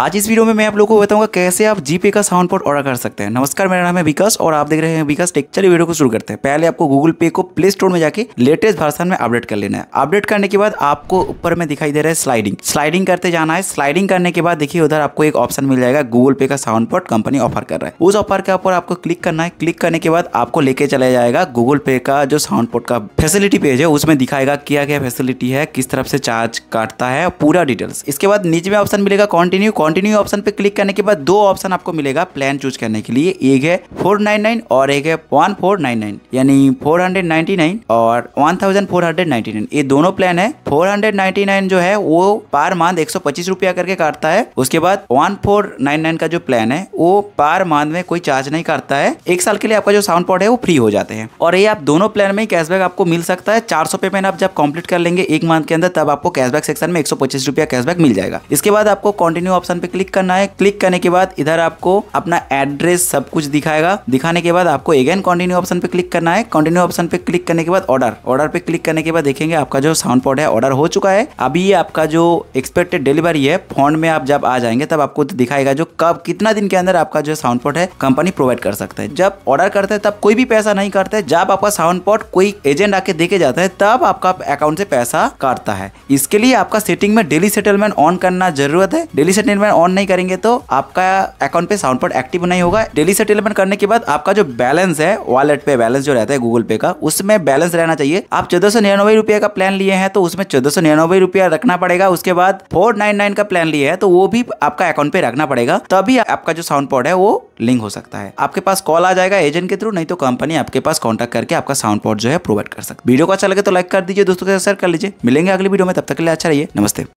आज इस वीडियो में मैं आप लोगों को बताऊंगा कैसे आप जीपे का साउंड पोर्ट ऑर्डर कर सकते हैं नमस्कार मेरा नाम है विकास और आप देख रहे हैं विकास टेक चलिए वीडियो को शुरू करते हैं पहले आपको गूगल पे को प्ले स्टोर में जाके लेटेस्ट वर्सन में अपडेट कर लेना है अपडेट करने के बाद आपको ऊपर में दिखाई दे रहा है स्लाइडिंग स्लाइडिंग करते जाना है स्लाइडिंग करने के बाद देखिए उधर आपको एक ऑप्शन मिल जाएगा गूगल पे का साउंड पोर्ट कंपनी ऑफर कर रहा है उस ऑफर के ऊपर आपको क्लिक करना है क्लिक करने के बाद आपको लेके चला जाएगा गूगल पे का जो साउंड पोर्ट का फैसिलिटी पेज है उसमें दिखाएगा क्या क्या फैसिलिटी है किस तरफ से चार्ज काटता है पूरा डिटेल्स इसके बाद नीचे में ऑप्शन मिलेगा कॉन्टिन्यू कंटिन्यू ऑप्शन पे क्लिक करने के बाद दो ऑप्शन आपको मिलेगा प्लान चूज करने के लिए एक है 499 और एक है 1499 यानी 499 और 1499 ये दोनों प्लान है 499 जो है वो पर मंथ एक रुपया करके काटता है उसके बाद 1499 का जो प्लान है वो पर मंथ में कोई चार्ज नहीं काटता है एक साल के लिए आपका जो साउंड पॉड है वो फ्री हो जाते हैं और ये आप दोनों प्लान में कैशबैक आपको मिल सकता है चार सौ पेमेंट आप जब कंप्लीट कर लेंगे एक मंथ के अंदर तब आपको कैशबैक सेक्शन में एक सौ रुपया कैशबैक मिल जाएगा इसके बाद आपको कंटिन्यू ऑप्शन ऑप्शन पे क्लिक करना है क्लिक करने के बाद इधर आपको अपना एड्रेस सब कुछ दिखाएगा दिखाने के बाद आपको अगेन कंटिन्यू ऑप्शन पे क्लिक करना है कंटिन्यू ऑप्शन पे क्लिक करने के बाद ऑर्डर ऑर्डर पे क्लिक करने के बाद देखेंगे आपका जो साउंड पॉड है ऑर्डर हो चुका है अभी आपका जो एक्सपेक्टेड डिलीवरी है फोन में आप जब आ जाएंगे तब आपको दिखाएगा जो कब कितना दिन के अंदर आपका जो साउंड पॉड है कंपनी प्रोवाइड कर सकता है जब ऑर्डर करते हैं तब कोई भी पैसा नहीं करते जब आपका साउंड पॉड कोई एजेंट आके देके जाता है तब आपका अकाउंट से पैसा काटता है इसके लिए आपका सेटिंग में डेली सेटलमेंट ऑन करना जरूरत है डेली सेटलमेंट सेटलमेंट ऑन नहीं करेंगे तो आपका अकाउंट पे साउंड पॉड एक्टिव नहीं होगा डेली सेटलमेंट करने के बाद आपका जो बैलेंस है वॉलेट पे बैलेंस जो रहता है गूगल पे का उसमें बैलेंस रहना चाहिए आप चौदह सौ निन्यानवे रुपया का प्लान लिए हैं तो उसमें चौदह सौ निन्यानवे रुपया रखना पड़ेगा उसके बाद फोर नाइन नाइन का प्लान लिए है तो वो भी आपका अकाउंट पे रखना पड़ेगा तभी आपका जो साउंड पॉड है वो लिंक हो सकता है आपके पास कॉल आ जाएगा एजेंट के थ्रू नहीं तो कंपनी आपके पास कॉन्टेक्ट करके आपका साउंड पॉड जो है प्रोवाइड कर सकती है वीडियो को अच्छा लगे तो लाइक कर दीजिए दोस्तों के साथ शेयर कर लीजिए मिलेंगे अगली वीडियो में तब तक के लिए अच्छा रहिए नमस्ते